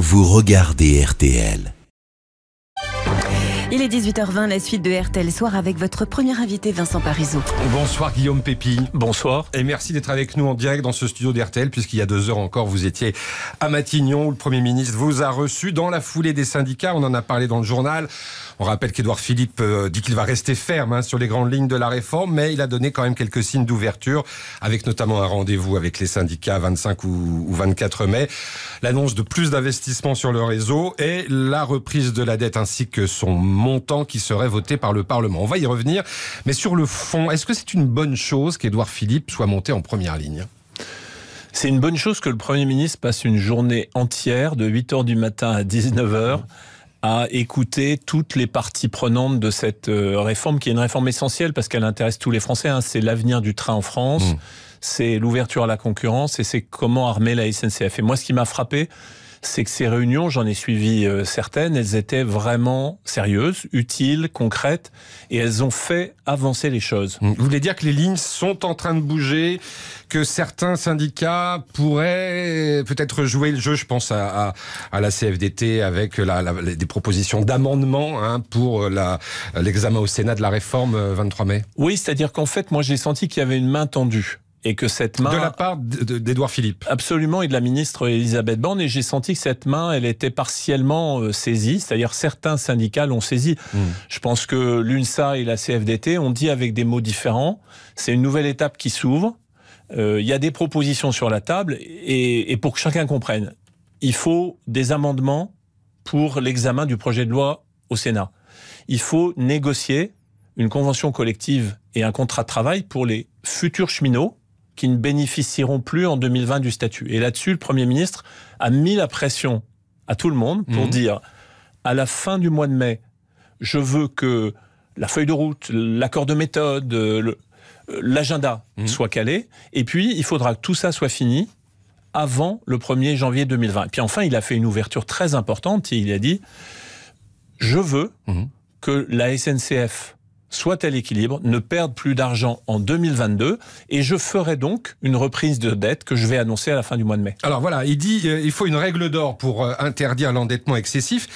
vous regardez RTL. Il est 18h20, la suite de RTL Soir avec votre premier invité Vincent Parisot. Bonsoir Guillaume Pépi. Bonsoir. Et merci d'être avec nous en direct dans ce studio d'RTL puisqu'il y a deux heures encore vous étiez à Matignon où le Premier ministre vous a reçu dans la foulée des syndicats. On en a parlé dans le journal. On rappelle qu'Edouard Philippe euh, dit qu'il va rester ferme hein, sur les grandes lignes de la réforme, mais il a donné quand même quelques signes d'ouverture, avec notamment un rendez-vous avec les syndicats 25 ou 24 mai, l'annonce de plus d'investissements sur le réseau et la reprise de la dette ainsi que son montant qui serait voté par le Parlement. On va y revenir. Mais sur le fond, est-ce que c'est une bonne chose qu'Édouard Philippe soit monté en première ligne c'est une bonne chose que le Premier ministre passe une journée entière de 8h du matin à 19h à écouter toutes les parties prenantes de cette euh, réforme, qui est une réforme essentielle parce qu'elle intéresse tous les Français. Hein. C'est l'avenir du train en France, mm. c'est l'ouverture à la concurrence et c'est comment armer la SNCF. Et moi, ce qui m'a frappé, c'est que ces réunions, j'en ai suivi euh, certaines, elles étaient vraiment sérieuses, utiles, concrètes, et elles ont fait avancer les choses. Vous voulez dire que les lignes sont en train de bouger, que certains syndicats pourraient peut-être jouer le jeu, je pense à, la CFDT avec des propositions d'amendement hein, pour l'examen au Sénat de la réforme 23 euh, mai Oui, c'est-à-dire qu'en fait, moi j'ai senti qu'il y avait une main tendue et que cette main... De la part d'Edouard Philippe. Absolument, et de la ministre Elisabeth Borne. Et j'ai senti que cette main, elle était partiellement euh, saisie, c'est-à-dire certains syndicats l'ont saisie. Hmm. Je pense que l'UNSA et la CFDT ont dit avec des mots différents, c'est une nouvelle étape qui s'ouvre, euh, il y a des propositions sur la table, et pour que chacun comprenne, il faut des amendements pour l'examen du projet de loi au Sénat. Il faut négocier une convention collective et un contrat de travail pour les futurs cheminots qui ne bénéficieront plus en 2020 du statut. Et là-dessus, le Premier ministre a mis la pression à tout le monde pour mmh. dire, à la fin du mois de mai, je veux que la feuille de route, l'accord de méthode, euh, euh, l'agenda soient mmh. soit et puis il faudra que tout ça soit fini avant le 1er janvier 2020. Et puis enfin, il a fait une ouverture très importante, et il a dit, je veux mmh. que la SNCF soit à l'équilibre, ne perdent plus d'argent en 2022, et je ferai donc une reprise de dette que je vais annoncer à la fin du mois de mai. Alors voilà, il dit euh, il faut une règle d'or pour euh, interdire l'endettement excessif.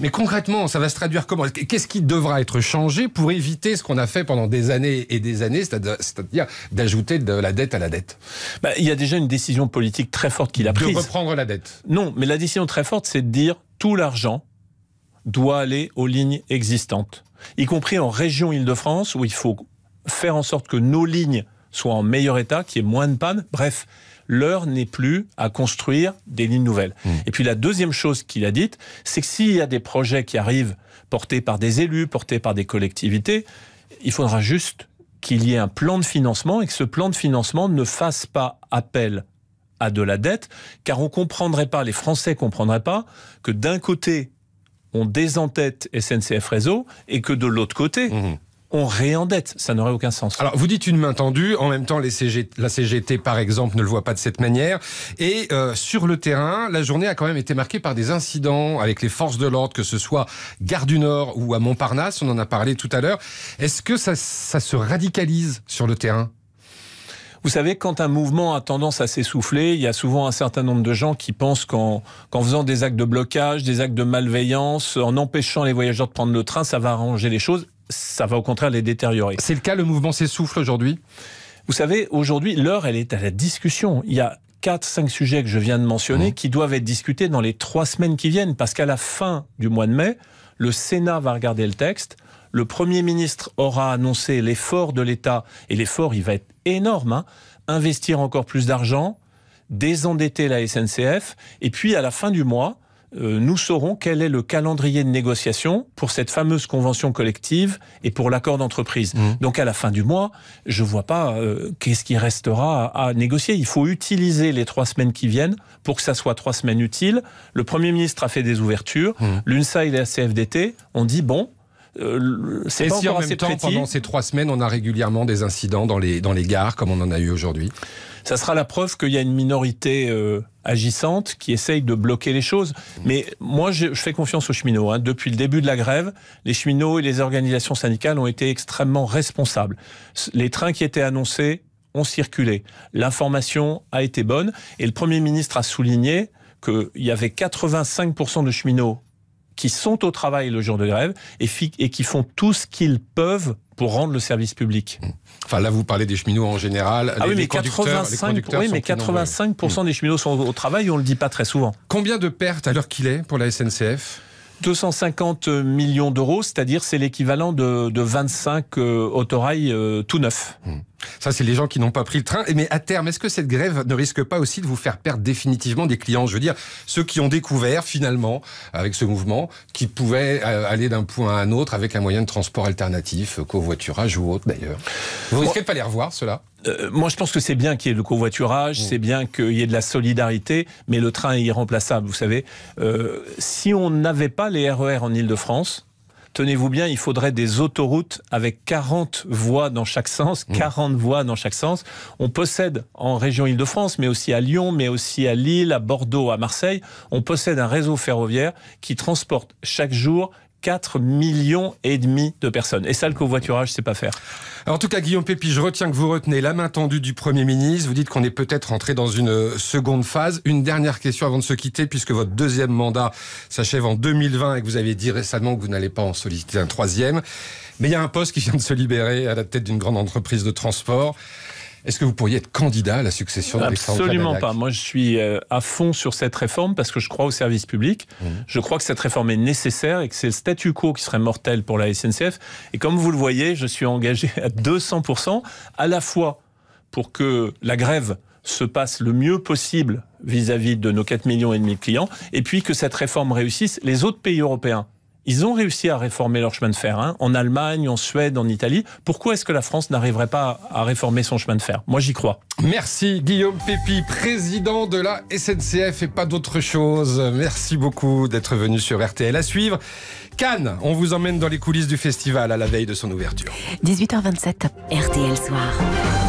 Mais concrètement, ça va se traduire comment Qu'est-ce qui devra être changé pour éviter ce qu'on a fait pendant des années et des années, c'est-à-dire d'ajouter de la dette à la dette bah, Il y a déjà une décision politique très forte qu'il a prise. De reprendre la dette. Non, mais la décision très forte, c'est de dire tout l'argent doit aller aux lignes existantes y compris en région Île-de-France, où il faut faire en sorte que nos lignes soient en meilleur état, qu'il y ait moins de pannes. Bref, l'heure n'est plus à construire des lignes nouvelles. Mmh. Et puis la deuxième chose qu'il a dite, c'est que s'il y a des projets qui arrivent portés par des élus, portés par des collectivités, il faudra juste qu'il y ait un plan de financement et que ce plan de financement ne fasse pas appel à de la dette, car on comprendrait pas, les Français comprendraient pas que d'un côté, on désentête SNCF Réseau et que de l'autre côté, mhm. on réendette. Ça n'aurait aucun sens. Alors, vous dites une main tendue. En même temps, la CGT, par exemple, ne le voit pas de cette manière. Et euh, sur le terrain, la journée a quand même été marquée par des incidents avec les forces de l'ordre, que ce soit Gare du Nord ou à Montparnasse. On en a parlé tout à l'heure. Est-ce que ça se radicalise sur le terrain vous savez, quand un mouvement a tendance à s'essouffler, il y a souvent un certain nombre de gens qui pensent qu'en faisant des actes de blocage, des actes de malveillance, en empêchant les voyageurs de prendre le train, ça va arranger les choses. Ça va au contraire les détériorer. C'est le cas, le mouvement s'essouffle aujourd'hui Vous savez, aujourd'hui, l'heure, elle est à la discussion. Il y a 4, 5 sujets que je viens de mentionner mmh. qui doivent être discutés dans les 3 semaines qui viennent, parce qu'à la fin du mois de mai, le Sénat va regarder le texte, le Premier ministre aura annoncé l'effort de l'État, et l'effort, il va être énorme, hein. investir encore plus d'argent, désendetter la SNCF, et puis à la fin du mois, euh, nous saurons quel est le calendrier de négociation pour cette fameuse convention collective et pour l'accord d'entreprise. Mmh. Donc à la fin du mois, je ne vois pas euh, qu'est-ce qui restera à, négocier. Il faut utiliser les trois semaines qui viennent pour que ça soit trois semaines utiles. Le Premier ministre a fait des ouvertures. Mmh. L'UNSA et la CFDT ont dit, bon, euh, c'est et si en même temps, pendant ces trois semaines, on a régulièrement des incidents dans les, dans les gares, comme on en a eu aujourd'hui Ça sera la preuve qu'il y a une minorité agissante qui essaye de bloquer les choses. Mais moi, je, fais confiance aux cheminots. Hein. Depuis le début de la grève, les cheminots et les organisations syndicales ont été extrêmement responsables. Les trains qui étaient annoncés ont circulé. L'information a été bonne et le Premier ministre a souligné qu'il y avait 85% de cheminots qui sont au travail le jour de grève et, et qui font tout ce qu'ils peuvent pour rendre le service public. Mmh. Enfin, là, vous parlez des cheminots en général. Ah les, oui, mais conducteurs, 85, oui, mais 85 des cheminots sont au travail, on ne le dit pas très souvent. Combien de pertes à l'heure qu'il est pour la SNCF 250 millions d'euros, c'est-à-dire c'est l'équivalent de, 25 euh, autorails euh, tout neufs. Mmh. Ça, c'est les gens qui n'ont pas pris le train. Mais à terme, est-ce que cette grève ne risque pas aussi de vous faire perdre définitivement des clients Je veux dire, ceux qui ont découvert finalement, avec ce mouvement, qu'ils pouvaient euh, aller d'un point à un autre avec un moyen de transport alternatif, euh, covoiturage ou autre d'ailleurs. Vous risquez de pas les revoir, cela euh, moi, je pense que c'est bien qu'il y ait le covoiturage, mm. c'est bien qu'il y ait de la solidarité, mais le train est irremplaçable, vous savez. si on n'avait pas les RER e en Ile-de-France, tenez-vous bien, il faudrait des autoroutes avec 40 voies dans chaque sens, 40 mmh. voies dans chaque sens. On possède en région Île-de-France, mais aussi à Lyon, mais aussi à Lille, à Bordeaux, à Marseille, on possède un réseau ferroviaire qui transporte chaque jour 4 millions et demi de personnes. Et ça, le covoiturage, c'est pas faire. en tout cas, Guillaume Pépi, je retiens que vous retenez la main tendue du Premier ministre. Vous dites qu'on est peut-être entré dans une seconde phase. Une dernière question avant de se quitter, puisque votre deuxième mandat s'achève en 2020 et que vous avez dit récemment que vous n'allez pas en solliciter un troisième. Mais il y a un poste qui vient de se libérer à la tête d'une grande entreprise de transport. Est-ce que vous pourriez être candidat à la succession Absolument pas. Moi, je suis euh, à fond sur cette réforme parce que je crois au service public. Mmh. Je crois que cette réforme est nécessaire et que c'est le statu quo qui serait mortel pour la SNCF. Et comme vous le voyez, je suis engagé à 200%, à la fois pour que la grève se passe le mieux possible vis-à-vis de nos 4 millions et demi de clients, et puis que cette réforme réussisse. Les autres pays européens ils ont réussi à réformer leur chemin de fer, hein. en Allemagne, en Suède, en Italie. Pourquoi est-ce que la France n'arriverait pas à réformer son chemin de fer Moi, j'y crois. Merci Guillaume Pépi, président de la SNCF et pas d'autre chose. Merci beaucoup d'être venu sur RTL. À suivre, Cannes, on vous emmène dans les coulisses du festival à la veille de son ouverture. 18h27, RTL Soir.